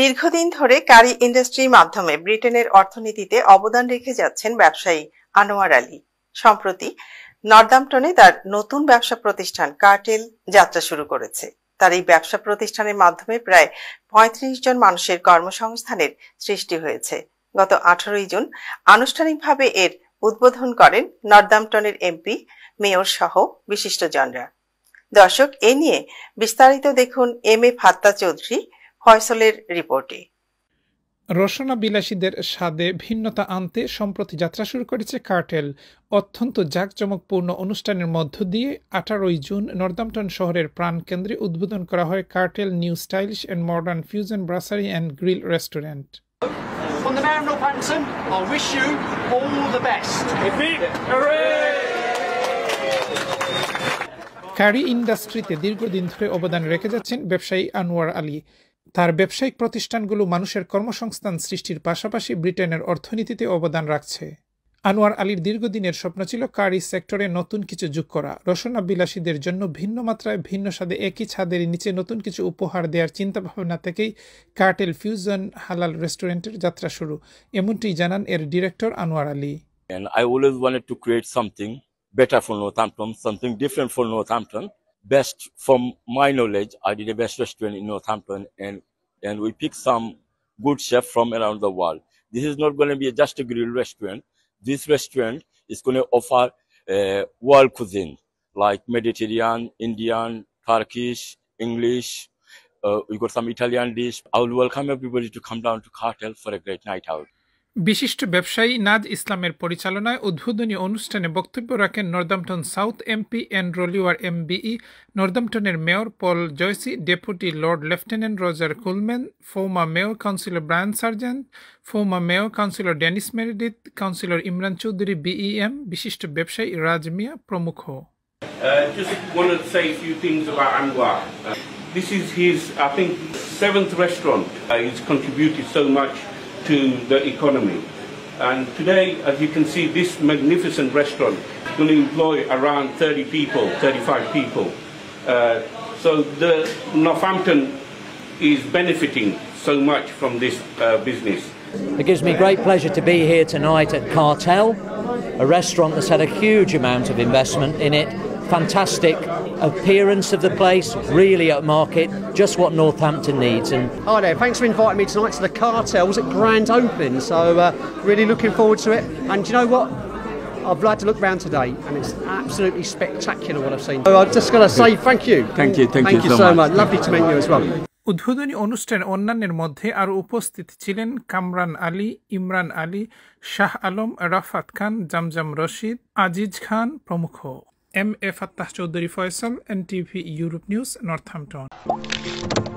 দীর্ঘদিন ধরে কারি ইন্ডাস্ট্রির মাধ্যমে ব্রিটেনের অর্থনীতিতে অবদান রেখে যাচ্ছেন ব্যবসায়ী আনোয়ার আলী সম্প্রতি নর্দাম্পটনে তার নতুন ব্যবসা প্রতিষ্ঠান কার্টেল যাত্রা শুরু করেছে তার এই ব্যবসা প্রতিষ্ঠানের মাধ্যমে প্রায় পঁয়ত্রিশ জন মানুষের কর্মসংস্থানের সৃষ্টি হয়েছে গত আঠারোই জুন আনুষ্ঠানিকভাবে এর উদ্বোধন করেন নর্দাম্পটনের এমপি মেয়র সহ বিশিষ্ট জনরা দর্শক এ নিয়ে বিস্তারিত দেখুন এম এ ফাত্তা চৌধুরী ফয়সলের রিপোর্টে রসনা বিলাসীদের স্বাদে ভিন্নতা আনতে সম্প্রতি যাত্রা শুরু করেছে কার্টেল অত্যন্ত জাঁকজমকপূর্ণ অনুষ্ঠানের মধ্য দিয়ে আঠারোই জুন নর্দামটন শহরের প্রাণকেন্দ্রে উদ্বোধন করা হয় cartel new stylish and modern fusion brasserie and grill restaurant curry ইন্ডাস্ট্রিতে দীর্ঘদিন ধরে অবদান রেখে যাচ্ছেন ব্যবসায়ী আনোয়ার আলী তার ব্যবসায়িক প্রতিষ্ঠানগুলো মানুষের কর্মসংস্থান সৃষ্টির পাশাপাশি ব্রিটেনের অর্থনীতিতে অবদান রাখছে আনোয়ার আলীর দীর্ঘদিনের স্বপ্ন ছিল কারি সেক্টরে নতুন কিছু যোগ করা রসনা বিলাসীদের জন্য ভিন্ন মাত্রায় ভিন্ন স্বাদে একই ছাদের নিচে নতুন কিছু উপহার দেওয়ার চিন্তাভাবনা থেকেই কার্টেল ফিউজন হালাল রেস্টুরেন্টের যাত্রা শুরু এমনটি জানান এর director Anwar Ali And I always wanted to create something better for Northampton, something different for Northampton. Best from my knowledge, I did the best restaurant in Northampton and and we pick some good chef from around the world. This is not going to be just a grill restaurant. This restaurant is going to offer uh, world cuisine like Mediterranean, Indian, Turkish, English. Uh, we got some Italian dish. I will welcome everybody to come down to Cartel for a great night out. বিশিষ্ট ব্যবসায়ী নাদ ইসলামের পরিচালনায় উদ্বোধনী অনুষ্ঠানে বক্তব্য রাখেন Northampton South MP Andrew Lewer MBE নর্দাম্পটনের mayor Paul Joyce deputy lord lieutenant Roger Coleman former mayor councillor Brian Sargeant former mayor councillor Dennis Meredith councillor Imran Chowdhury BEM বিশিষ্ট ব্যবসায়ী রাজ মিয়া প্রমুখ Uh, just want to say a few things about Anwar. Uh, this is his, I think, seventh restaurant. Uh, he's contributed so much to the economy. And today, as you can see, this magnificent restaurant will employ around 30 people, 35 people. Uh, so the Northampton is benefiting so much from this uh, business. It gives me great pleasure to be here tonight at Cartel, a restaurant that's had a huge amount of investment in it fantastic appearance of the place, really at market, just what Northampton needs. And Hi oh, there, thanks for inviting me tonight to the Cartels at Grand Open. So, uh, really looking forward to it. And you know what? I've had to look round today, and it's absolutely spectacular what I've seen. So I'm just going to say thank you. Thank you, thank, thank you, you, so much. much. Lovely to meet you as well. উদ্বোধনী অনুষ্ঠানে অন্যান্যের মধ্যে আরও উপস্থিত ছিলেন কামরান আলী ইমরান আলী শাহ আলম রাফাত খান জামজাম রশিদ আজিজ খান প্রমুখ M A Fattah Chowdhury Faisal N TV Europe news Northampton